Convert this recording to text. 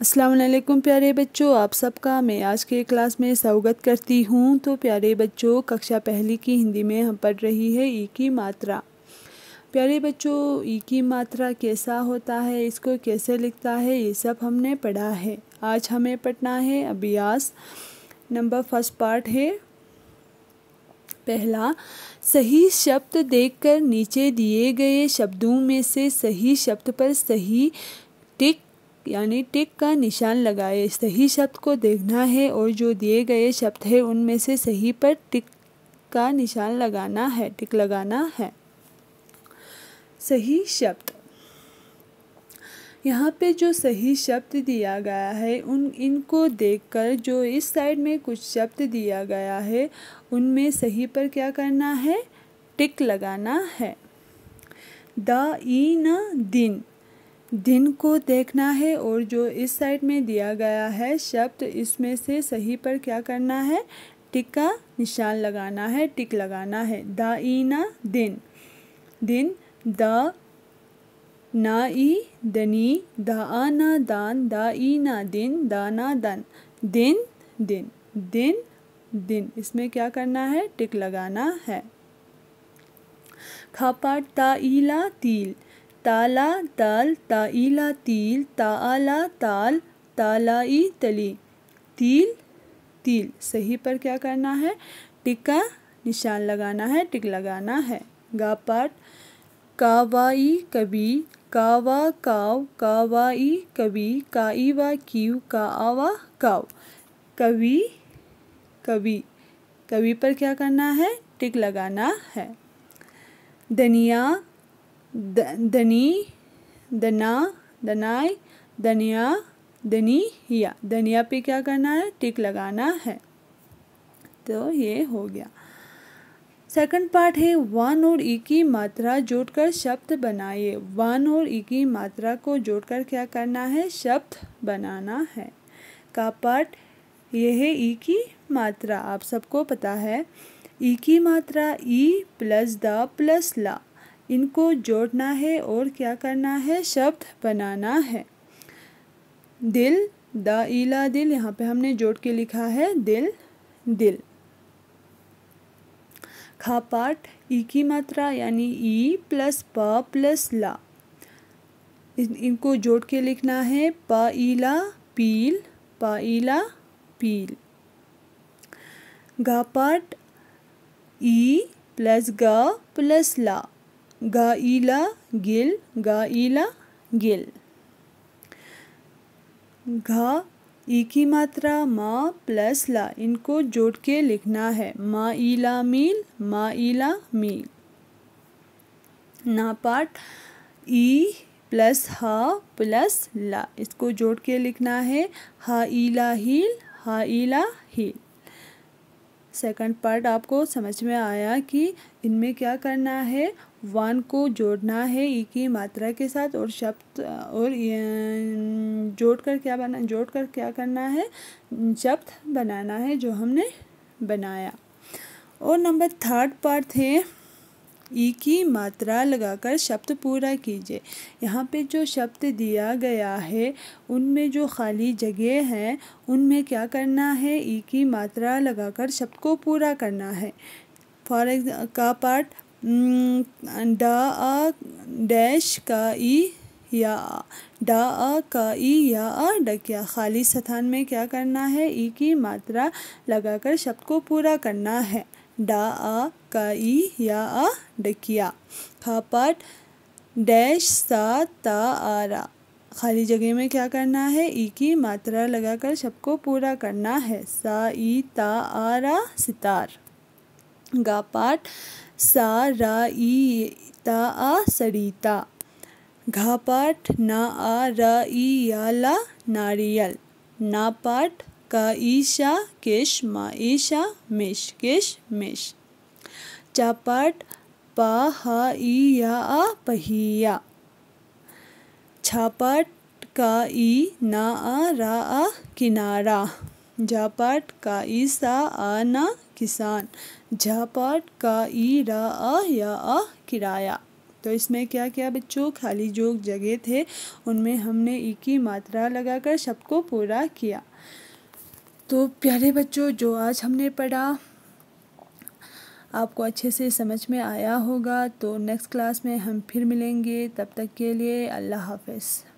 असलकम प्यारे बच्चों आप सबका मैं आज के क्लास में स्वागत करती हूँ तो प्यारे बच्चों कक्षा पहली की हिंदी में हम पढ़ रही है ई की मात्रा प्यारे बच्चों ई की मात्रा कैसा होता है इसको कैसे लिखता है ये सब हमने पढ़ा है आज हमें पढ़ना है अभ्यास नंबर फर्स्ट पार्ट है पहला सही शब्द देखकर नीचे दिए गए शब्दों में से सही शब्द पर सही टिक यानी टिक का निशान लगाए सही शब्द को देखना है और जो दिए गए शब्द है उनमें से सही पर टिक का निशान लगाना है टिक लगाना है सही शब्द यहाँ पे जो सही शब्द दिया गया है उन इनको देखकर जो इस साइड में कुछ शब्द दिया गया है उनमें सही पर क्या करना है टिक लगाना है द ई न दिन दिन को देखना है और जो इस साइड में दिया गया है शब्द इसमें से सही पर क्या करना है टिक का निशान लगाना है टिक लगाना है द ईना दिन दिन द ना ई दनी द आना दान द ईना दिन दाना दान दिन दिन दिन दिन इसमें क्या करना है टिक लगाना है खापाट ता ईला ताला ताल ताइला तिल ताला ताल तालाई तली तिल तिल सही पर क्या करना है टिका निशान लगाना है टिक लगाना है गा पाठ कावाई कभी कावा काव कावाई कभी काईवा क्यू कावा काव कवि कवि कवि पर क्या करना है टिक लगाना है धनिया धनी धना धनाय धनिया धनी या धनिया पे क्या करना है टिक लगाना है तो ये हो गया सेकंड पार्ट है वन और ई की मात्रा जोड़कर शब्द बनाइए वन और ई की मात्रा को जोड़कर क्या करना है शब्द बनाना है का पार्ट यह है ई की मात्रा आप सबको पता है ई की मात्रा ई प्लस द प्लस ला इनको जोड़ना है और क्या करना है शब्द बनाना है दिल द ईला दिल यहाँ पे हमने जोड़ के लिखा है दिल दिल खा पाठ ई की मात्रा यानी ई प्लस प प्लस ला इन, इनको जोड़ के लिखना है प इला पील प इला पील पाठ ई प्लस ग प्लस ला गाइला गिल गाइला गिल घा ई की मात्रा मा प्लस ला इनको जोड़ के लिखना है मा ईला मील मा ईला मील नापाट ई प्लस हा प्लस ला इसको जोड़ के लिखना है हा ईला हील हा ईला हील सेकंड पार्ट आपको समझ में आया कि इनमें क्या करना है वन को जोड़ना है ई की मात्रा के साथ और शब्द और जोड़ कर क्या बना जोड़ कर क्या करना है शब्द बनाना है जो हमने बनाया और नंबर थर्ड पार्ट है ई की मात्रा लगाकर शब्द पूरा कीजिए यहाँ पे जो शब्द दिया गया है उनमें जो खाली जगह है उनमें क्या करना है ई की मात्रा लगाकर शब्द को पूरा करना है फॉर एग्ज का पार्ट ड डैश का ई या डा अ का ई या अ डकिया खाली स्थान में क्या करना है ई की मात्रा लगाकर शब्द को पूरा करना है डा आ का ई या आ डकिया खापाट डैश सा ता रा खाली जगह में क्या करना है ई की मात्रा लगाकर कर सबको पूरा करना है सा ई ता रा सितार गापाट सा रा ई ता आ सरिता घापाट ना आ र ई ला नारियल पाठ का ईशा केश मा ईशा मिश केश मिश चापाट आ पहिया छापाट का ई ना आ रा आ किनारा झापाट का ई सा आ ना किसान झापाट का ई रा आ या आ किराया तो इसमें क्या क्या बच्चों खाली जो जगह थे उनमें हमने ई की मात्रा लगाकर शब्द को पूरा किया तो प्यारे बच्चों जो आज हमने पढ़ा आपको अच्छे से समझ में आया होगा तो नेक्स्ट क्लास में हम फिर मिलेंगे तब तक के लिए अल्लाह हाफिज़